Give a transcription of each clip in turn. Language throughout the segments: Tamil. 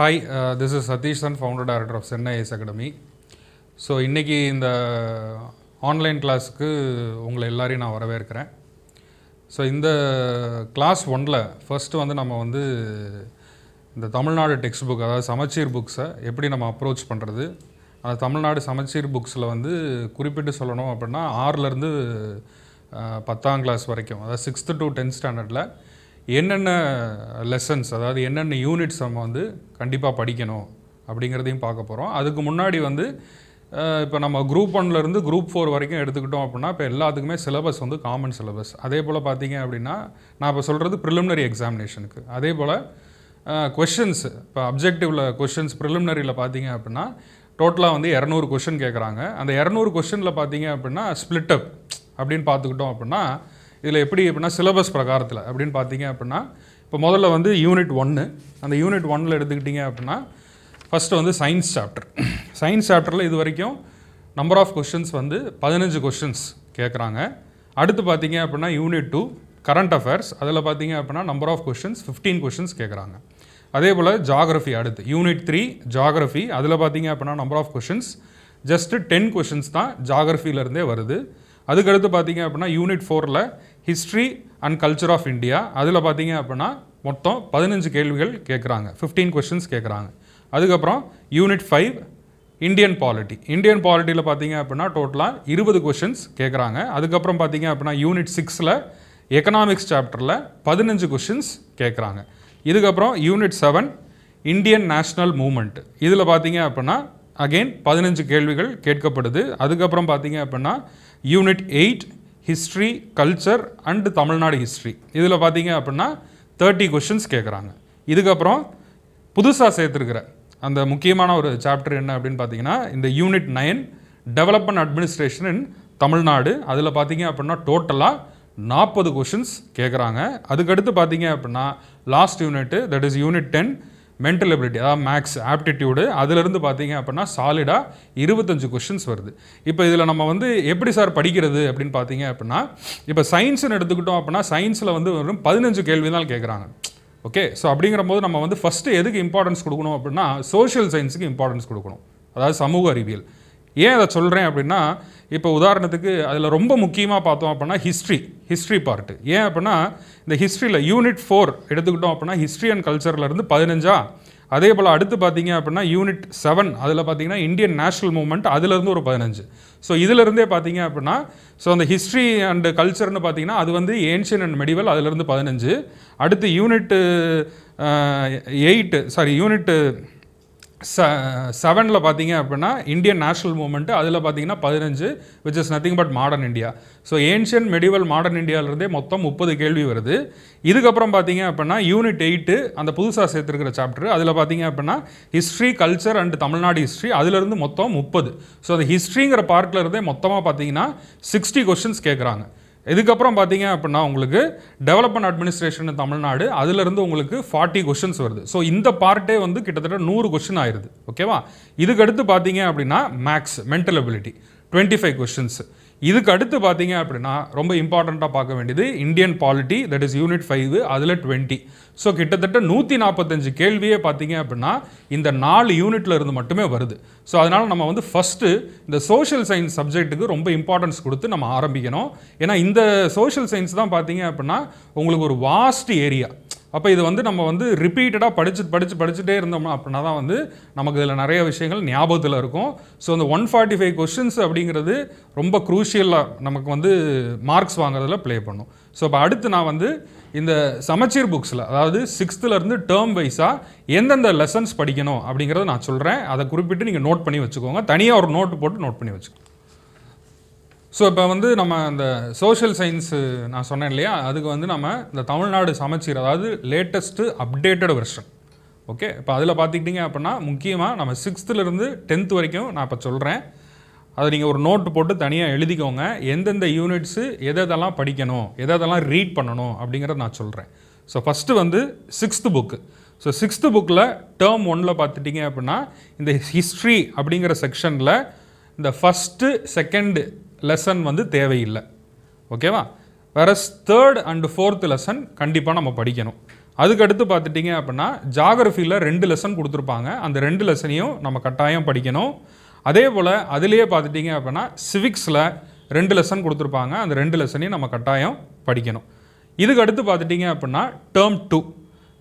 hi this is Sathishan founder director of Chennai IAS academy so இன்றைக்கி இந்த ஆன்லைன் கிளாஸுக்கு உங்களை எல்லோரையும் நான் வரவேற்கிறேன் ஸோ இந்த கிளாஸ் ஒனில் ஃபஸ்ட்டு வந்து நம்ம வந்து இந்த தமிழ்நாடு டெக்ஸ்ட் புக் அதாவது சமச்சீர் புக்ஸை எப்படி நம்ம அப்ரோச் பண்ணுறது அந்த தமிழ்நாடு சமச்சீர் புக்ஸில் வந்து குறிப்பிட்டு சொல்லணும் அப்படின்னா ஆறுலேருந்து பத்தாம் கிளாஸ் வரைக்கும் அதாவது சிக்ஸ்த்து டு டென்த் ஸ்டாண்டர்டில் என்னென்ன லெசன்ஸ் அதாவது என்னென்ன யூனிட்ஸ் நம்ம வந்து கண்டிப்பாக படிக்கணும் அப்படிங்கிறதையும் பார்க்க போகிறோம் அதுக்கு முன்னாடி வந்து இப்போ நம்ம குரூப் ஒன்லேருந்து குரூப் ஃபோர் வரைக்கும் எடுத்துக்கிட்டோம் அப்படின்னா இப்போ எல்லாத்துக்குமே சிலபஸ் வந்து காமன் சிலபஸ் அதே போல் பார்த்தீங்க அப்படின்னா நான் இப்போ சொல்கிறது ப்ரிலிமினரி எக்ஸாமினேஷனுக்கு அதே போல் கொஷின்ஸ் இப்போ அப்ஜெக்டிவில் கொஷின்ஸ் ப்ரிலிமினரியில் பார்த்தீங்க அப்படின்னா டோட்டலாக வந்து இரநூறு கொஷின் கேட்குறாங்க அந்த இரநூறு கொஷினில் பார்த்தீங்க அப்படின்னா ஸ்பிளிட்டப் அப்படின்னு பார்த்துக்கிட்டோம் அப்படின்னா இதில் எப்படி அப்படின்னா சிலபஸ் பிரகாரத்தில் அப்படின்னு பார்த்தீங்க அப்படின்னா இப்போ முதல்ல வந்து யூனிட் ஒன்று அந்த யூனிட் ஒன்னில் எடுத்துக்கிட்டிங்க அப்படின்னா ஃபஸ்ட்டு வந்து சயின்ஸ் சாப்டர் சயின்ஸ் சாப்டரில் இது வரைக்கும் நம்பர் ஆஃப் கொஷின்ஸ் வந்து பதினஞ்சு கொஷின்ஸ் கேட்குறாங்க அடுத்து பார்த்தீங்க அப்படின்னா யூனிட் டூ கரண்ட் அஃபேர்ஸ் அதில் பார்த்தீங்க அப்படின்னா number of questions fifteen questions கேட்குறாங்க அதே போல் ஜாகிரஃபி அடுத்து யூனிட் த்ரீ ஜாகிரஃபி அதில் பார்த்தீங்க அப்படின்னா number of questions just ten questions தான் ஜாகிரஃபியிலேருந்தே வருது அதுக்கடுத்து பார்த்தீங்க அப்படின்னா யூனிட் ஃபோரில் history and culture of India அதில் பார்த்தீங்க அப்படின்னா மொத்தம் பதினஞ்சு கேள்விகள் கேட்குறாங்க ஃபிஃப்டீன் கொஷின்ஸ் கேட்குறாங்க அதுக்கப்புறம் unit five Indian polity Indian பாலிட்டியில் பார்த்தீங்க அப்படின்னா டோட்டலாக இருபது கொஷின்ஸ் கேட்குறாங்க அதுக்கப்புறம் பார்த்தீங்க அப்படின்னா யூனிட் சிக்ஸில் எக்கனாமிக்ஸ் சாப்டரில் பதினஞ்சு கொஷின்ஸ் கேட்குறாங்க இதுக்கப்புறம் unit seven Indian national movement இதில் பார்த்தீங்க அப்படின்னா அகெயின் பதினஞ்சு கேள்விகள் கேட்கப்படுது அதுக்கப்புறம் பார்த்தீங்க அப்படின்னா unit eight history culture and Tamil Nadu history இதில் பார்த்தீங்க அப்படின்னா தேர்ட்டி கொஷின்ஸ் கேட்குறாங்க இதுக்கப்புறம் புதுசாக சேர்த்துருக்கிற அந்த முக்கியமான ஒரு சாப்டர் என்ன அப்படின்னு பார்த்தீங்கன்னா இந்த unit nine development administration in Tamil Nadu அதில் பார்த்தீங்க அப்படின்னா டோட்டலாக நாற்பது கொஷின்ஸ் கேட்குறாங்க அதுக்கடுத்து பார்த்தீங்க அப்படின்னா last unit that is unit ten mental ability அதாவது மேக்ஸ் ஆப்டிடியூடு அதிலிருந்து பார்த்தீங்க அப்படின்னா சாலிடாக இருபத்தஞ்சு கொஷின்ஸ் வருது இப்போ இதில் நம்ம வந்து எப்படி சார் படிக்கிறது அப்படின்னு பார்த்தீங்க அப்படின்னா இப்போ சயின்ஸ்னு எடுத்துக்கிட்டோம் அப்படின்னா சயின்ஸில் வந்து வெறும் பதினஞ்சு கேள்வி தான் கேட்குறாங்க ஓகே ஸோ அப்படிங்கிற போது நம்ம வந்து ஃபஸ்ட்டு எதுக்கு இம்பார்ட்டன்ஸ் கொடுக்கணும் அப்படின்னா சோஷியல் சயின்ஸுக்கு இம்பார்ட்டன்ஸ் கொடுக்கணும் அதாவது சமூக அறிவியல் ஏன் அதை சொல்கிறேன் அப்படின்னா இப்போ உதாரணத்துக்கு அதில் ரொம்ப முக்கியமாக பார்த்தோம் அப்படின்னா ஹிஸ்ட்ரி ஹிஸ்ட்ரி பார்ட்டு ஏன் அப்படின்னா இந்த ஹிஸ்ட்ரியில் யூனிட் ஃபோர் எடுத்துக்கிட்டோம் அப்படின்னா ஹிஸ்ட்ரி அண்ட் கல்ச்சர்லேருந்து பதினஞ்சா அதே போல் அடுத்து பார்த்தீங்க அப்படின்னா யூனிட் செவன் அதில் பார்த்தீங்கன்னா இந்தியன் நேஷனல் மூமெண்ட் அதுலேருந்து ஒரு பதினஞ்சு ஸோ இதிலிருந்தே பார்த்தீங்க அப்படின்னா ஸோ அந்த ஹிஸ்ட்ரி அண்டு கல்ச்சர்னு பார்த்தீங்கன்னா அது வந்து ஏன்ஷியன் அண்ட் மெடிவல் அதுலேருந்து பதினஞ்சு அடுத்து யூனிட்டு எயிட்டு சாரி யூனிட்டு ச செவனில் பார்த்தீங்க அப்படின்னா இந்தியன் நேஷனல் மூமெண்ட் அதில் பார்த்தீங்கன்னா பதினஞ்சு which is nothing but modern India so ancient medieval modern இந்தியாவிலேருந்தே மொத்தம் முப்பது கேள்வி வருது இதுக்கப்புறம் பார்த்தீங்க அப்படின்னா யூனிட் எயிட்டு அந்த புதுசாக சேர்த்துருக்கிற சாப்டர் அதில் பார்த்தீங்க அப்படின்னா history culture and Tamil Nadu history அதிலிருந்து மொத்தம் முப்பது ஸோ அந்த ஹிஸ்ட்ரிங்கிற பார்ட்லேருந்தே மொத்தமாக பார்த்தீங்கன்னா சிக்ஸ்டி கொஷின்ஸ் கேட்குறாங்க இதுக்கப்புறம் பார்த்தீங்க அப்படின்னா உங்களுக்கு டெவலப்மெண்ட் அட்மினிஸ்ட்ரேஷன் தமிழ்நாடு அதிலிருந்து உங்களுக்கு ஃபார்ட்டி கொஷின்ஸ் வருது ஸோ இந்த பார்ட்டே வந்து கிட்டத்தட்ட நூறு கொஷின் ஆயிடுது ஓகேவா இதுக்கடுத்து பார்த்தீங்க அப்படின்னா maths mental ability twenty five questions இதுக்கு அடுத்து பார்த்தீங்க அப்படின்னா ரொம்ப இம்பார்ட்டண்ட்டாக பார்க்க வேண்டியது Indian polity that is unit five அதில் டுவெண்ட்டி ஸோ கிட்டத்தட்ட நூற்றி நாற்பத்தஞ்சு கேள்வியே பார்த்தீங்க அப்படின்னா இந்த நாலு யூனிட்ல இருந்து மட்டுமே வருது ஸோ அதனால் நம்ம வந்து ஃபஸ்ட்டு இந்த சோஷியல் சயின்ஸ் சப்ஜெக்ட்டுக்கு ரொம்ப இம்பார்ட்டன்ஸ் கொடுத்து நம்ம ஆரம்பிக்கணும் ஏன்னா இந்த சோஷியல் சயின்ஸ் தான் பார்த்தீங்க அப்படின்னா உங்களுக்கு ஒரு வாஸ்ட் ஏரியா அப்போ இது வந்து நம்ம வந்து ரிப்பீட்டடாக படிச்சு படித்து படிச்சுட்டே இருந்தோம் அப்படின்னா தான் வந்து நமக்கு இதில் நிறைய விஷயங்கள் ஞாபகத்தில் இருக்கும் ஸோ அந்த ஒன் ஃபார்ட்டி ஃபைவ் கொஷின்ஸ் அப்படிங்கிறது ரொம்ப குரூஷியலாக நமக்கு வந்து மார்க்ஸ் வாங்குறதுல ப்ளே பண்ணும் ஸோ இப்போ அடுத்து நான் வந்து இந்த சமச்சீர் புக்ஸில் அதாவது சிக்ஸ்த்துலேருந்து டேர்ம் வைஸாக எந்தெந்த லெசன்ஸ் படிக்கணும் அப்படிங்கிறத நான் சொல்கிறேன் அதை குறிப்பிட்டு நீங்கள் நோட் பண்ணி வச்சுக்கோங்க தனியாக ஒரு நோட்டு போட்டு நோட் பண்ணி வச்சுக்கோங்க ஸோ இப்போ வந்து நம்ம இந்த சோஷியல் சயின்ஸு நான் சொன்னேன் இல்லையா அதுக்கு வந்து நம்ம இந்த தமிழ்நாடு சமச்சீர் அதாவது லேட்டஸ்ட்டு அப்டேட்டட் வெர்ஷன் ஓகே இப்போ அதில் பார்த்துக்கிட்டிங்க அப்படின்னா முக்கியமாக நம்ம சிக்ஸ்த்துலேருந்து டென்த் வரைக்கும் நான் இப்போ சொல்கிறேன் அதை நீங்கள் ஒரு நோட்டு போட்டு தனியாக எழுதிக்கோங்க எந்தெந்த யூனிட்ஸு எதெல்லாம் படிக்கணும் எதெல்லாம் ரீட் பண்ணணும் அப்படிங்கிறத நான் சொல்கிறேன் ஸோ ஃபஸ்ட்டு வந்து சிக்ஸ்த்து புக்கு ஸோ சிக்ஸ்த்து புக்கில் டேர்ம் ஒன்றில் பார்த்துட்டிங்க அப்படின்னா இந்த ஹிஸ்ட்ரி அப்படிங்கிற செக்ஷனில் இந்த ஃபஸ்ட்டு செகண்டு லெசன் வந்து தேவையில்லை ஓகேவா வேற தேர்ட் அண்டு ஃபோர்த் லெசன் கண்டிப்பாக நம்ம படிக்கணும் அதுக்கடுத்து பார்த்துட்டிங்க அப்படின்னா ஜாகிரஃபியில் ரெண்டு லெசன் கொடுத்துருப்பாங்க அந்த ரெண்டு லெசனையும் நம்ம கட்டாயம் படிக்கணும் அதே போல் அதுலேயே பார்த்துட்டிங்க அப்படின்னா சிவிக்ஸில் ரெண்டு லெசன் கொடுத்துருப்பாங்க அந்த ரெண்டு லெசனையும் நம்ம கட்டாயம் படிக்கணும் இதுக்கு அடுத்து பார்த்துட்டிங்க அப்படின்னா டேர்ம் டூ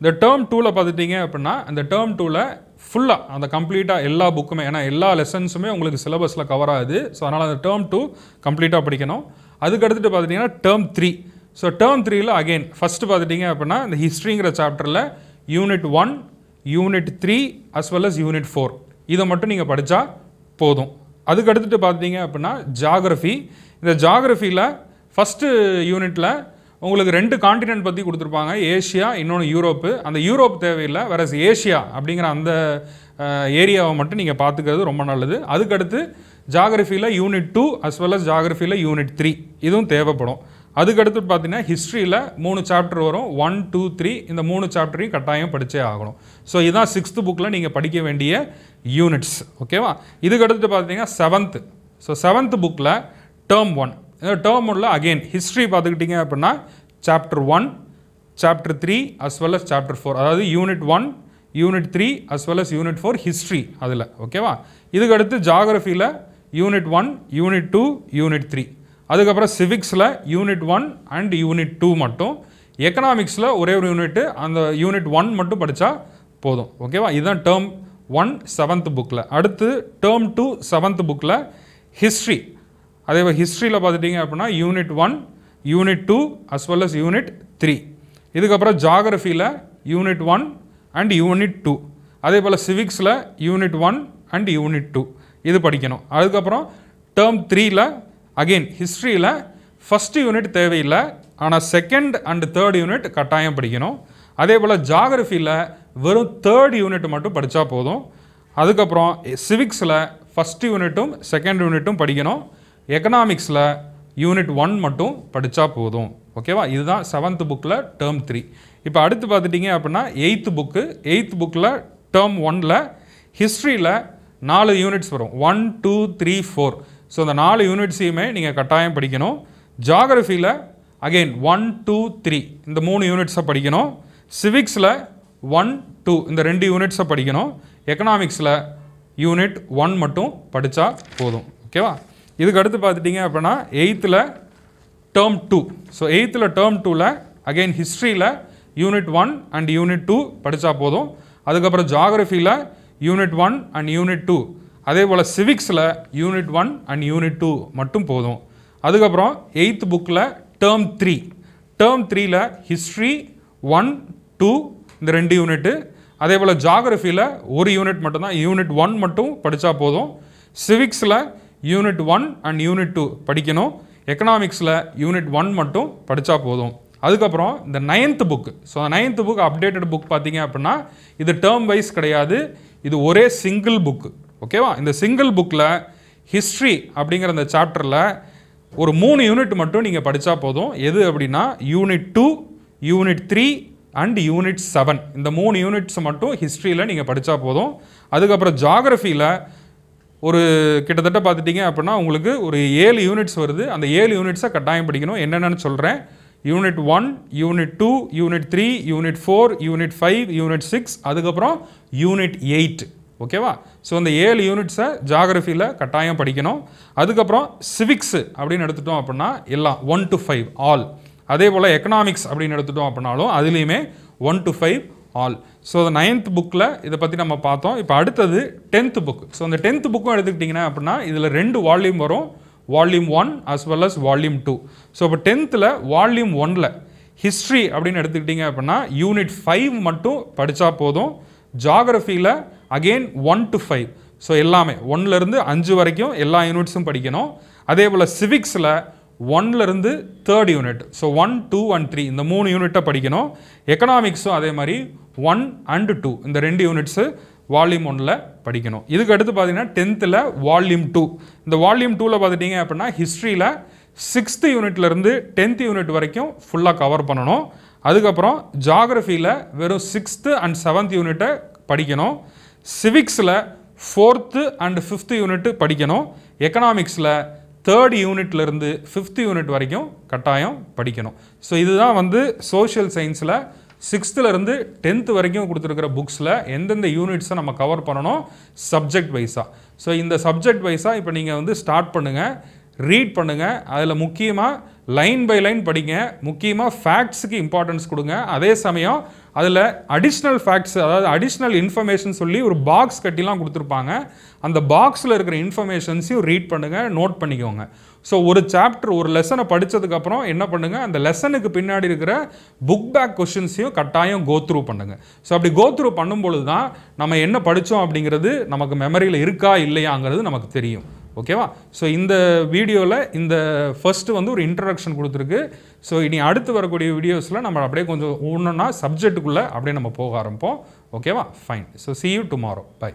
இந்த டேர்ம் டூவில் பார்த்துட்டிங்க அப்படின்னா அந்த டேர்ம் டூவில் ஃபுல்லாக அந்த கம்ப்ளீட்டாக எல்லா புக்குமே ஏன்னா எல்லா லெசன்ஸுமே உங்களுக்கு சிலபஸில் கவர் ஆகுது ஸோ அதனால் அந்த டேர்ம் டூ கம்ப்ளீட்டாக படிக்கணும் அதுக்கு அடுத்துட்டு பார்த்துட்டிங்கன்னா டேர்ம் த்ரீ ஸோ டேர்ம் த்ரீயில் அகெயின் ஃபஸ்ட்டு பார்த்துட்டிங்க அப்படின்னா இந்த ஹிஸ்ட்ரிங்கிற சாப்டரில் unit one unit three as well as unit four இதை மட்டும் நீங்கள் படித்தா போதும் அதுக்கு அடுத்துட்டு பார்த்தீங்க அப்படின்னா ஜாகிரஃபி இந்த ஜாகிரஃபியில் ஃபஸ்ட்டு யூனிட்டில் உங்களுக்கு ரெண்டு காண்டினென்ட் பற்றி கொடுத்துருப்பாங்க ஏஷியா இன்னொன்று யூரோப்பு அந்த யூரோப் தேவையில்லை வேற ஏஷியா அப்படிங்கிற அந்த ஏரியாவை மட்டும் நீங்கள் பார்த்துக்கிறது ரொம்ப நல்லது அதுக்கடுத்து ஜாகிரஃபியில் unit two as well as ஜாகிரஃபியில் யூனிட் த்ரீ இதுவும் தேவைப்படும் அதுக்கடுத்து பார்த்தீங்கன்னா ஹிஸ்ட்ரியில் மூணு சாப்டர் வரும் ஒன் டூ த்ரீ இந்த மூணு சாப்டரையும் கட்டாயம் படித்தே ஆகணும் ஸோ இதுதான் சிக்ஸ்த்து புக்கில் நீங்கள் படிக்க வேண்டிய யூனிட்ஸ் ஓகேவா இதுக்கடுத்து பார்த்தீங்கன்னா செவன்த்து ஸோ செவன்த் புக்கில் டேர்ம் ஒன் இந்த டேர்ம் உள்ள அகெயின் ஹிஸ்ட்ரி பார்த்துக்கிட்டிங்க அப்படின்னா chapter one chapter three as well as chapter four அதாவது unit one unit three as well as unit four history அதில் ஓகேவா இதுக்கு அடுத்து ஜாகிரஃபியில் unit one unit two unit three அதுக்கப்புறம் சிவிக்ஸில் unit one and unit two மட்டும் எக்கனாமிக்ஸில் ஒரே ஒரு யூனிட்டு அந்த யூனிட் ஒன் மட்டும் படித்தா போதும் ஓகேவா இதுதான் டேர்ம் ஒன் செவன்த் புக்கில் அடுத்து டேர்ம் டூ செவன்த் புக்கில் ஹிஸ்ட்ரி அதே மாதிரி ஹிஸ்ட்ரியில் பார்த்துட்டிங்க அப்படின்னா unit one unit two as well as unit three இதுக்கப்புறம் ஜாகிரஃபியில் unit one and unit two அதே போல் சிவிக்ஸில் unit one and unit two இது படிக்கணும் அதுக்கப்புறம் டேர்ம் த்ரீயில் அகெயின் ஹிஸ்ட்ரியில் ஃபஸ்ட் யூனிட் தேவையில்லை ஆனால் செகண்ட் அண்ட் தேர்ட் யூனிட் கட்டாயம் படிக்கணும் அதே போல் ஜாகிரஃபியில் வெறும் தேர்ட் யூனிட் மட்டும் படித்தா போதும் அதுக்கப்புறம் சிவிக்ஸில் ஃபஸ்ட் யூனிட்டும் செகண்ட் யூனிட்டும் படிக்கணும் எக்கனாமிக்ஸில் யூனிட் ஒன் மட்டும் படித்தா போதும் ஓகேவா இதுதான் செவன்த் புக்கில் டேர்ம் த்ரீ இப்போ அடுத்து பார்த்துட்டிங்க அப்படின்னா எயித்து புக்கு எயித்து புக்கில் டேர்ம் ஒனில் ஹிஸ்ட்ரியில் நாலு யூனிட்ஸ் வரும் one two three four so அந்த நாலு யூனிட்ஸையுமே நீங்கள் கட்டாயம் படிக்கணும் ஜாகிரஃபியில் அகெயின் ஒன் டூ த்ரீ இந்த மூணு யூனிட்ஸை படிக்கணும் சிவிக்ஸில் ஒன் டூ இந்த ரெண்டு யூனிட்ஸை படிக்கணும் எக்கனாமிக்ஸில் யூனிட் ஒன் மட்டும் படித்தா போதும் ஓகேவா இதுக்கு அடுத்து பார்த்துட்டிங்க அப்படின்னா எயித்தில் டேர்ம் டூ ஸோ எயித்தில் டேர்ம் டூவில் அகெயின் ஹிஸ்ட்ரியில் unit one and unit two படித்தா போதும் அதுக்கப்புறம் ஜாகிரஃபியில் unit one and unit two அதே போல் சிவிக்ஸில் unit one and unit two மட்டும் போதும் அதுக்கப்புறம் எயித்து புக்கில் டேர்ம் த்ரீ டேர்ம் த்ரீல ஹிஸ்ட்ரி ஒன் டூ இந்த ரெண்டு யூனிட்டு அதே போல் ஜாகிரஃபியில் ஒரு யூனிட் மட்டும்தான் யூனிட் ஒன் மட்டும் படித்தா போதும் சிவிக்ஸில் unit one and unit two படிக்கணும் எக்கனாமிக்ஸில் யூனிட் ஒன் மட்டும் படித்தா போதும் அதுக்கப்புறம் இந்த நைன்த் புக் ஸோ அந்த நைன்த் புக் அப்டேட்டட் புக் பார்த்தீங்க அப்படின்னா இது டேர்ம் வைஸ் கிடையாது இது ஒரே சிங்கிள் புக்கு ஓகேவா இந்த சிங்கிள் புக்கில் ஹிஸ்ட்ரி அப்படிங்கிற அந்த சாப்டரில் ஒரு மூணு யூனிட் மட்டும் நீங்கள் படித்தா போதும் எது அப்படின்னா unit two unit three and unit seven இந்த மூணு யூனிட்ஸ் மட்டும் ஹிஸ்ட்ரியில் நீங்கள் படித்தா போதும் அதுக்கப்புறம் ஜாகிரஃபியில் ஒரு கிட்டத்தட்ட பார்த்துட்டிங்க அப்படின்னா உங்களுக்கு ஒரு ஏழு யூனிட்ஸ் வருது அந்த ஏழு யூனிட்ஸை கட்டாயம் படிக்கணும் என்னென்னு சொல்கிறேன் unit one unit two unit three unit four unit five unit six அதுக்கப்புறம் யூனிட் எயிட் ஓகேவா ஸோ அந்த ஏழு யூனிட்ஸை ஜாகிரஃபியில் கட்டாயம் படிக்கணும் அதுக்கப்புறம் சிவிக்ஸு அப்படின்னு எடுத்துட்டோம் அப்படின்னா எல்லாம் ஒன் டு ஃபைவ் ஆல் அதே போல் எக்கனாமிக்ஸ் அப்படின்னு எடுத்துட்டோம் அப்படின்னாலும் அதுலேயுமே one to five also ninth புக்கில் இதை பற்றி நம்ம பார்த்தோம் இப்போ அடுத்தது டென்த் புக் ஸோ அந்த டென்த் புக்கும் எடுத்துக்கிட்டிங்கன்னா அப்படின்னா இதில் ரெண்டு வால்யூம் வரும் volume one as well as volume two so இப்போ டென்த்தில் வால்யூம் ஒனில் ஹிஸ்ட்ரி அப்படின்னு எடுத்துக்கிட்டிங்க அப்படின்னா யூனிட் ஃபைவ் மட்டும் படித்தா போதும் ஜாகிரஃபியில் again one to five so எல்லாமே ஒன்லேருந்து அஞ்சு வரைக்கும் எல்லா யூனிட்ஸும் படிக்கணும் அதே போல் சிவிக்ஸில் ஒன்லேருந்து third unit so one two and three இந்த மூணு யூனிட்டை படிக்கணும் எக்கனாமிக்ஸும் அதே மாதிரி ஒன் அண்டு டூ இந்த ரெண்டு யூனிட்ஸு வால்யூம் ஒன்னில் படிக்கணும் இதுக்கு அடுத்து பார்த்தீங்கன்னா டென்த்தில் வால்யூம் டூ இந்த வால்யூம் டூவில் பார்த்துட்டிங்க அப்படின்னா ஹிஸ்ட்ரியில் சிக்ஸ்த்து யூனிட்லேருந்து டென்த் யூனிட் வரைக்கும் ஃபுல்லாக கவர் பண்ணணும் அதுக்கப்புறம் ஜாகிரஃபியில் வெறும் சிக்ஸ்த்து அண்ட் செவன்த் யூனிட்டை படிக்கணும் சிவிக்ஸில் ஃபோர்த்து அண்ட் ஃபிஃப்த்து யூனிட்டு படிக்கணும் எக்கனாமிக்ஸில் தேர்ட் யூனிட்லேருந்து ஃபிஃப்த் யூனிட் வரைக்கும் கட்டாயம் படிக்கணும் ஸோ இதுதான் வந்து சோஷியல் சயின்ஸில் சிக்ஸ்த்துலேருந்து டென்த்து வரைக்கும் கொடுத்துருக்கிற புக்ஸில் எந்தெந்த யூனிட்ஸை நம்ம கவர் பண்ணணும் சப்ஜெக்ட் வைஸாக ஸோ இந்த சப்ஜெக்ட் வைஸாக இப்போ நீங்கள் வந்து ஸ்டார்ட் பண்ணுங்கள் ரீட் பண்ணுங்கள் அதில் முக்கியமாக லைன் பை லைன் படிங்க முக்கியமாக ஃபேக்ட்ஸுக்கு இம்பார்ட்டன்ஸ் கொடுங்க அதே சமயம் அதில் அடிஷ்னல் ஃபேக்ட்ஸ் அதாவது அடிஷ்னல் இன்ஃபர்மேஷன் சொல்லி ஒரு பாக்ஸ் கட்டிலாம் கொடுத்துருப்பாங்க அந்த பாக்ஸில் இருக்கிற இன்ஃபர்மேஷன்ஸையும் ரீட் பண்ணுங்கள் நோட் பண்ணிக்கோங்க ஸோ ஒரு சாப்டர் ஒரு லெசனை படித்ததுக்கப்புறம் என்ன பண்ணுங்கள் அந்த லெசனுக்கு பின்னாடி இருக்கிற புக் பேக் கொஷின்ஸையும் கட்டாயம் கோத்ரூ பண்ணுங்கள் ஸோ அப்படி கோத்ரூ பண்ணும்பொழுது தான் நம்ம என்ன படித்தோம் அப்படிங்கிறது நமக்கு மெமரியில் இருக்கா இல்லையாங்கிறது நமக்கு தெரியும் ஓகேவா ஸோ இந்த வீடியோவில் இந்த ஃபஸ்ட்டு வந்து ஒரு இன்ட்ரடக்ஷன் கொடுத்துருக்கு ஸோ இனி அடுத்து வரக்கூடிய வீடியோஸில் நம்ம அப்படியே கொஞ்சம் ஒன்றுன்னா சப்ஜெக்ட்டுக்குள்ளே அப்படியே நம்ம போக ஆரம்பிப்போம் ஓகேவா fine so see you tomorrow by